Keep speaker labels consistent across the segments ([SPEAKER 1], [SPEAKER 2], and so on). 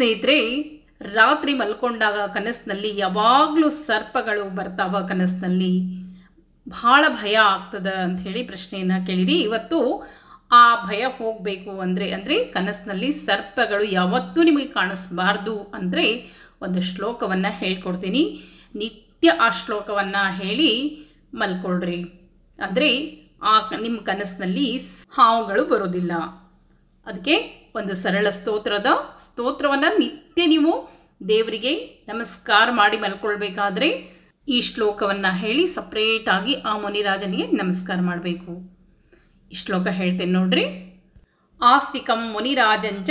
[SPEAKER 1] ಸ್ನೇಹಿತರೆ ರಾತ್ರಿ ಮಲ್ಕೊಂಡಾಗ ಕನಸಿನಲ್ಲಿ ಯಾವಾಗಲೂ ಸರ್ಪಗಳು ಬರ್ತಾವ ಕನಸಿನಲ್ಲಿ ಭಾಳ ಭಯ ಆಗ್ತದ ಅಂಥೇಳಿ ಪ್ರಶ್ನೆಯನ್ನು ಕೇಳಿರಿ ಇವತ್ತು ಆ ಭಯ ಹೋಗಬೇಕು ಅಂದರೆ ಅಂದರೆ ಕನಸಿನಲ್ಲಿ ಸರ್ಪಗಳು ಯಾವತ್ತೂ ನಿಮಗೆ ಕಾಣಿಸ್ಬಾರ್ದು ಅಂದರೆ ಒಂದು ಶ್ಲೋಕವನ್ನು ಹೇಳ್ಕೊಡ್ತೀನಿ ನಿತ್ಯ ಆ ಶ್ಲೋಕವನ್ನು ಹೇಳಿ ಮಲ್ಕೊಳ್ರಿ ಅಂದರೆ ಆ ನಿಮ್ಮ ಕನಸಿನಲ್ಲಿ ಹಾವುಗಳು ಬರೋದಿಲ್ಲ ಅದಕ್ಕೆ ಒಂದು ಸರಳ ಸ್ತೋತ್ರದ ಸ್ತೋತ್ರವನ್ನು ನಿತ್ಯ ನೀವು ದೇವರಿಗೆ ನಮಸ್ಕಾರ ಮಾಡಿ ಮಲ್ಕೊಳ್ಬೇಕಾದ್ರೆ ಈ ಶ್ಲೋಕವನ್ನು ಹೇಳಿ ಸಪ್ರೇಟಾಗಿ ಆ ಮುನಿರಾಜನಿಗೆ ನಮಸ್ಕಾರ ಮಾಡಬೇಕು ಈ ಶ್ಲೋಕ ಹೇಳ್ತೇನೆ ನೋಡ್ರಿ ಆಸ್ತಿಕಂ ಮುನಿರಾಜಂಚ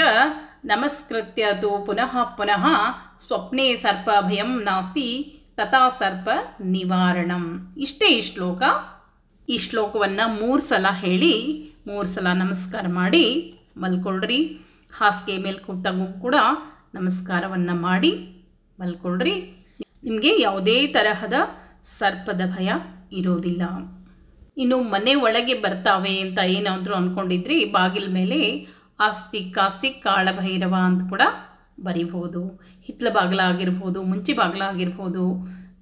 [SPEAKER 1] ನಮಸ್ಕೃತ್ಯ ತೋ ಪುನಃ ಪುನಃ ಸ್ವಪ್ನೆ ಸರ್ಪ ಭಯಂ ನಾಸ್ತಿ ತಥಾ ಸರ್ಪ ನಿವಾರಣಂ ಇಷ್ಟೇ ಈ ಶ್ಲೋಕ ಈ ಶ್ಲೋಕವನ್ನು ಮೂರು ಸಲ ಹೇಳಿ ಮೂರು ಸಲ ನಮಸ್ಕಾರ ಮಾಡಿ ಮಲ್ಕೊಳ್ರಿ ಹಾಸಿಗೆ ಮೇಲೆ ಕೂತಾಗೂ ಕೂಡ ನಮಸ್ಕಾರವನ್ನು ಮಾಡಿ ಮಲ್ಕೊಳ್ರಿ ನಿಮಗೆ ಯಾವುದೇ ತರಹದ ಸರ್ಪದ ಭಯ ಇರೋದಿಲ್ಲ ಇನ್ನು ಮನೆ ಒಳಗೆ ಬರ್ತಾವೆ ಅಂತ ಏನಾದರೂ ಅಂದ್ಕೊಂಡಿದ್ರಿ ಬಾಗಿಲ ಮೇಲೆ ಆಸ್ತಿ ಕಾಸ್ತಿ ಕಾಳಭೈರವ ಅಂತ ಕೂಡ ಬರಿಬೋದು ಹಿತ್ಲ ಬಾಗಿಲ ಆಗಿರ್ಬೋದು ಮುಂಚೆ ಬಾಗಿಲ ಆಗಿರ್ಬೋದು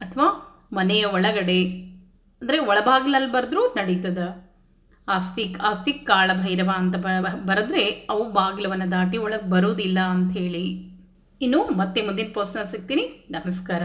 [SPEAKER 1] ಅಥವಾ ಮನೆಯ ಒಳಗಡೆ ಅಂದರೆ ಒಳಬಾಗಿಲಲ್ಲಿ ಬರೆದ್ರೂ ನಡೀತದೆ ಆಸ್ತಿಕ್ ಆಸ್ತಿಕ್ ಕಾಳ ಭೈರವ ಅಂತ ಬರೆದ್ರೆ ಅವು ಬಾಗಿಲವನ್ನು ದಾಟಿ ಒಳಗೆ ಬರೋದಿಲ್ಲ ಅಂತ ಹೇಳಿ ಇನ್ನು ಮತ್ತೆ ಮುಂದಿನ ಪೋಸ್ಟ್ನ ಸಿಗ್ತೀನಿ ನಮಸ್ಕಾರ